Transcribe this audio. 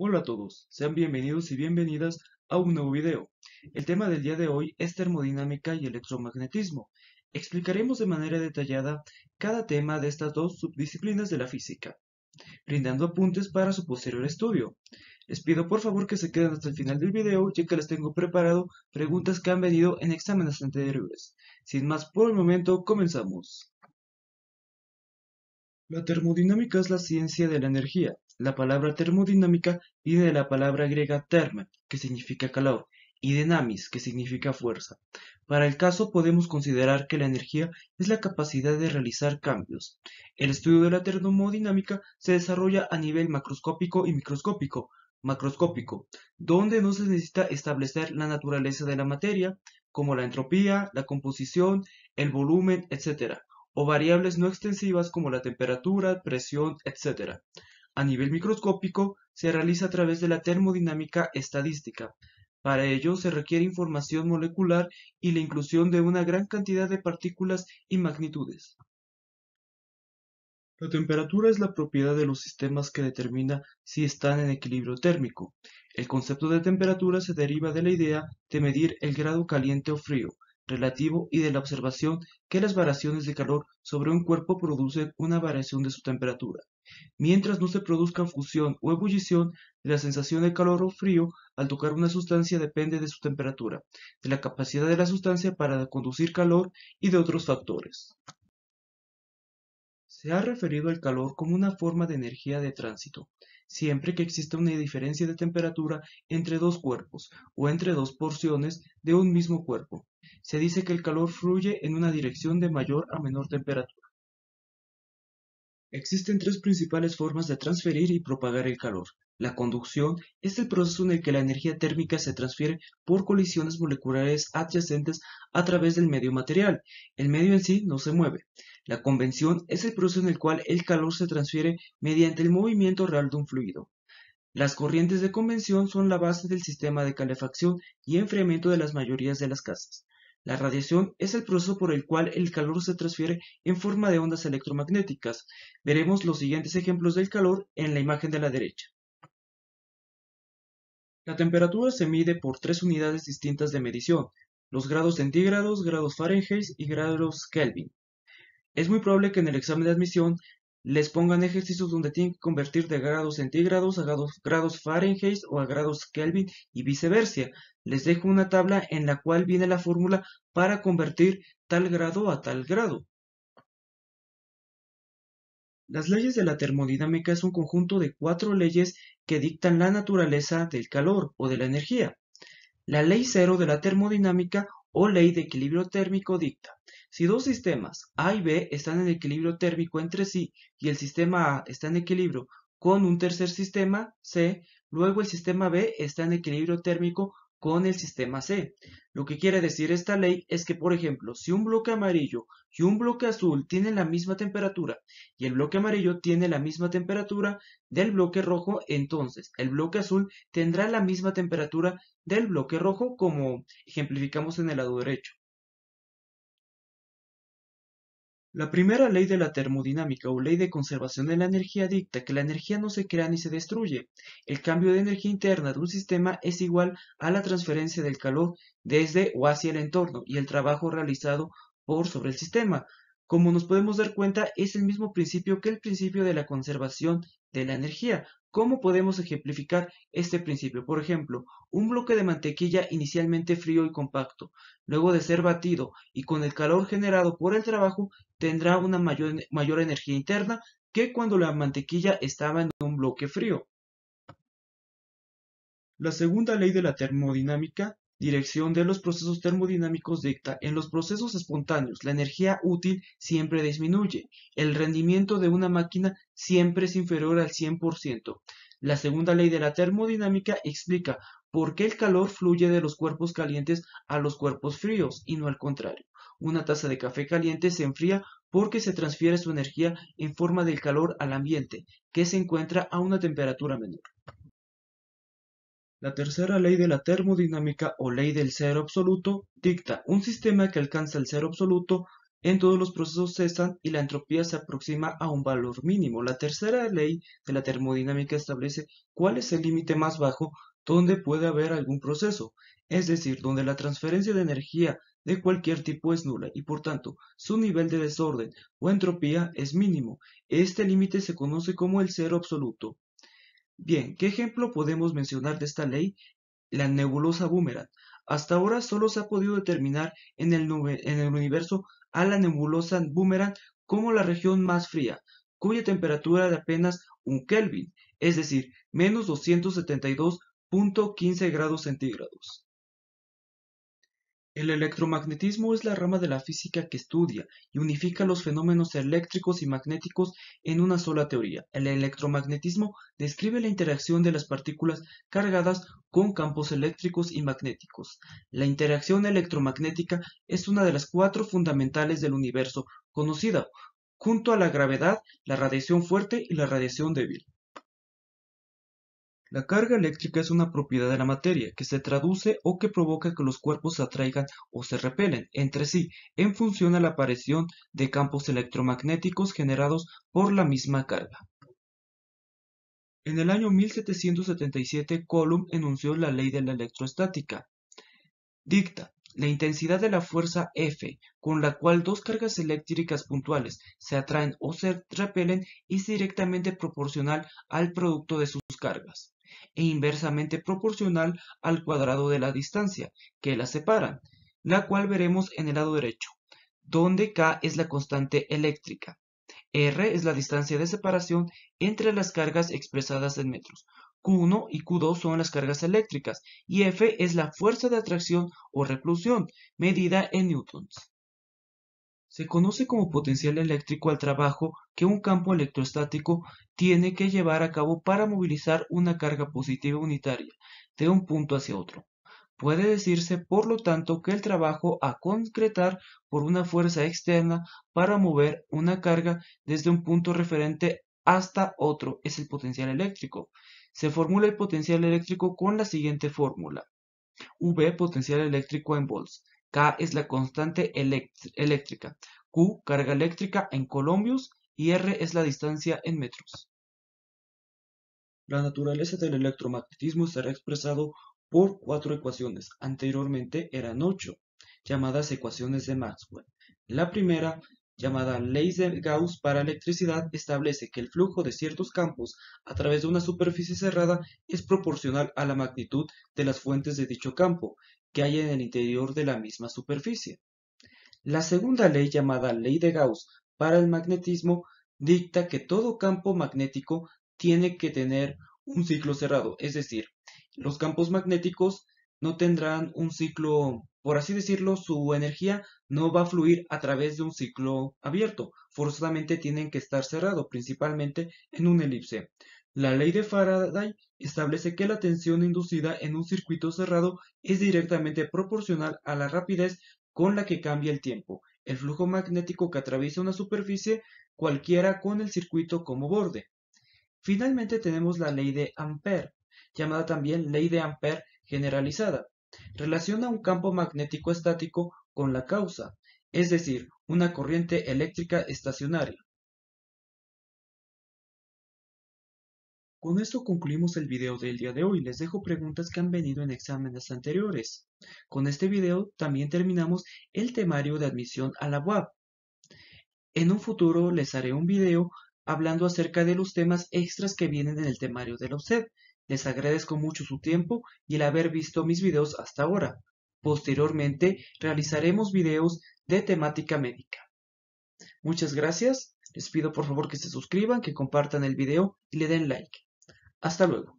Hola a todos, sean bienvenidos y bienvenidas a un nuevo video. El tema del día de hoy es termodinámica y electromagnetismo. Explicaremos de manera detallada cada tema de estas dos subdisciplinas de la física, brindando apuntes para su posterior estudio. Les pido por favor que se queden hasta el final del video ya que les tengo preparado preguntas que han venido en exámenes anteriores. Sin más por el momento, comenzamos. La termodinámica es la ciencia de la energía, la palabra termodinámica viene de la palabra griega terme, que significa calor, y dynamis, que significa fuerza. Para el caso podemos considerar que la energía es la capacidad de realizar cambios. El estudio de la termodinámica se desarrolla a nivel macroscópico y microscópico, macroscópico, donde no se necesita establecer la naturaleza de la materia, como la entropía, la composición, el volumen, etc., o variables no extensivas como la temperatura, presión, etc a nivel microscópico se realiza a través de la termodinámica estadística. Para ello se requiere información molecular y la inclusión de una gran cantidad de partículas y magnitudes. La temperatura es la propiedad de los sistemas que determina si están en equilibrio térmico. El concepto de temperatura se deriva de la idea de medir el grado caliente o frío, relativo y de la observación que las variaciones de calor sobre un cuerpo producen una variación de su temperatura, mientras no se produzca fusión o ebullición la sensación de calor o frío al tocar una sustancia depende de su temperatura, de la capacidad de la sustancia para conducir calor y de otros factores. Se ha referido al calor como una forma de energía de tránsito, siempre que exista una diferencia de temperatura entre dos cuerpos o entre dos porciones de un mismo cuerpo, se dice que el calor fluye en una dirección de mayor a menor temperatura. Existen tres principales formas de transferir y propagar el calor. La conducción es el proceso en el que la energía térmica se transfiere por colisiones moleculares adyacentes a través del medio material. El medio en sí no se mueve. La convención es el proceso en el cual el calor se transfiere mediante el movimiento real de un fluido. Las corrientes de convención son la base del sistema de calefacción y enfriamiento de las mayorías de las casas. La radiación es el proceso por el cual el calor se transfiere en forma de ondas electromagnéticas. Veremos los siguientes ejemplos del calor en la imagen de la derecha. La temperatura se mide por tres unidades distintas de medición, los grados centígrados, grados Fahrenheit y grados Kelvin. Es muy probable que en el examen de admisión les pongan ejercicios donde tienen que convertir de grados centígrados a grados, grados, Fahrenheit o a grados Kelvin y viceversa. Les dejo una tabla en la cual viene la fórmula para convertir tal grado a tal grado. Las leyes de la termodinámica es un conjunto de cuatro leyes que dictan la naturaleza del calor o de la energía. La ley cero de la termodinámica o ley de equilibrio térmico dicta. Si dos sistemas A y B están en equilibrio térmico entre sí y el sistema A está en equilibrio con un tercer sistema C, luego el sistema B está en equilibrio térmico con el sistema C. Lo que quiere decir esta ley es que, por ejemplo, si un bloque amarillo y un bloque azul tienen la misma temperatura y el bloque amarillo tiene la misma temperatura del bloque rojo, entonces el bloque azul tendrá la misma temperatura del bloque rojo como ejemplificamos en el lado derecho. La primera ley de la termodinámica o ley de conservación de la energía dicta que la energía no se crea ni se destruye. El cambio de energía interna de un sistema es igual a la transferencia del calor desde o hacia el entorno y el trabajo realizado por sobre el sistema. Como nos podemos dar cuenta, es el mismo principio que el principio de la conservación de la energía. ¿Cómo podemos ejemplificar este principio? Por ejemplo, un bloque de mantequilla inicialmente frío y compacto, luego de ser batido y con el calor generado por el trabajo, tendrá una mayor, energía interna que cuando la mantequilla estaba en un bloque frío. La segunda ley de la termodinámica, dirección de los procesos termodinámicos dicta, en los procesos espontáneos la energía útil siempre disminuye, el rendimiento de una máquina siempre es inferior al 100%. La segunda ley de la termodinámica explica por qué el calor fluye de los cuerpos calientes a los cuerpos fríos y no al contrario. Una taza de café caliente se enfría porque se transfiere su energía en forma del calor al ambiente, que se encuentra a una temperatura menor. La tercera ley de la termodinámica o ley del cero absoluto dicta un sistema que alcanza el cero absoluto en todos los procesos cesan y la entropía se aproxima a un valor mínimo. La tercera ley de la termodinámica establece cuál es el límite más bajo donde puede haber algún proceso, es decir, donde la transferencia de energía de cualquier tipo es nula y por tanto su nivel de desorden o entropía es mínimo. Este límite se conoce como el cero absoluto. Bien, ¿qué ejemplo podemos mencionar de esta ley? La nebulosa boomerang. Hasta ahora solo se ha podido determinar en el, universo a la nebulosa boomerang como la región más fría, cuya temperatura de apenas un Kelvin, es decir, menos 272.15 grados centígrados. El electromagnetismo es la rama de la física que estudia y unifica los fenómenos eléctricos y magnéticos en una sola teoría. El electromagnetismo describe la interacción de las partículas cargadas con campos eléctricos y magnéticos. La interacción electromagnética es una de las cuatro fundamentales del universo conocida, junto a la gravedad, la radiación fuerte y la radiación débil. La carga eléctrica es una propiedad de la materia que se traduce o que provoca que los cuerpos se atraigan o se repelen entre sí en función a la aparición de campos electromagnéticos generados por la misma carga. En el año 1777 Coulomb enunció la ley de la electrostática. Dicta la intensidad de la fuerza F, con la cual dos cargas eléctricas puntuales se atraen o se repelen, es directamente proporcional al producto de sus cargas e inversamente proporcional al cuadrado de la distancia que las separan, la cual veremos en el lado derecho, donde K es la constante eléctrica, R es la distancia de separación entre las cargas expresadas en metros, Q1 y Q2 son las cargas eléctricas y F es la fuerza de atracción o repulsión, medida en newtons. Se conoce como potencial eléctrico al trabajo que un campo electrostático tiene que llevar a cabo para movilizar una carga positiva unitaria de un punto hacia otro. Puede decirse, por lo tanto, que el trabajo a concretar por una fuerza externa para mover una carga desde un punto referente hasta otro es el potencial eléctrico. Se formula el potencial eléctrico con la siguiente fórmula. V potencial eléctrico en volts. K es la constante eléctrica. Q carga eléctrica en colombios y R es la distancia en metros. La naturaleza del electromagnetismo será expresado por cuatro ecuaciones, anteriormente eran ocho, llamadas ecuaciones de Maxwell. La primera llamada Ley de Gauss para electricidad, establece que el flujo de ciertos campos a través de una superficie cerrada es proporcional a la magnitud de las fuentes de dicho campo que hay en el interior de la misma superficie. La segunda ley llamada Ley de Gauss para el magnetismo dicta que todo campo magnético tiene que tener un ciclo cerrado, es decir, los campos magnéticos no tendrán un ciclo, por así decirlo, su energía no va a fluir a través de un ciclo abierto, forzosamente tienen que estar cerrado, principalmente en un elipse. La ley de Faraday establece que la tensión inducida en un circuito cerrado es directamente proporcional a la rapidez con la que cambia el tiempo, el flujo magnético que atraviesa una superficie cualquiera con el circuito como borde. Finalmente tenemos la ley de Ampere, llamada también ley de Ampere generalizada. Relaciona un campo magnético estático con la causa, es decir, una corriente eléctrica estacionaria. Con esto concluimos el video del día de hoy. Les dejo preguntas que han venido en exámenes anteriores. Con este video también terminamos el temario de admisión a la UAB. En un futuro les haré un video hablando acerca de los temas extras que vienen en el temario de la les agradezco mucho su tiempo y el haber visto mis videos hasta ahora. Posteriormente realizaremos videos de temática médica. Muchas gracias, les pido por favor que se suscriban, que compartan el video y le den like. Hasta luego.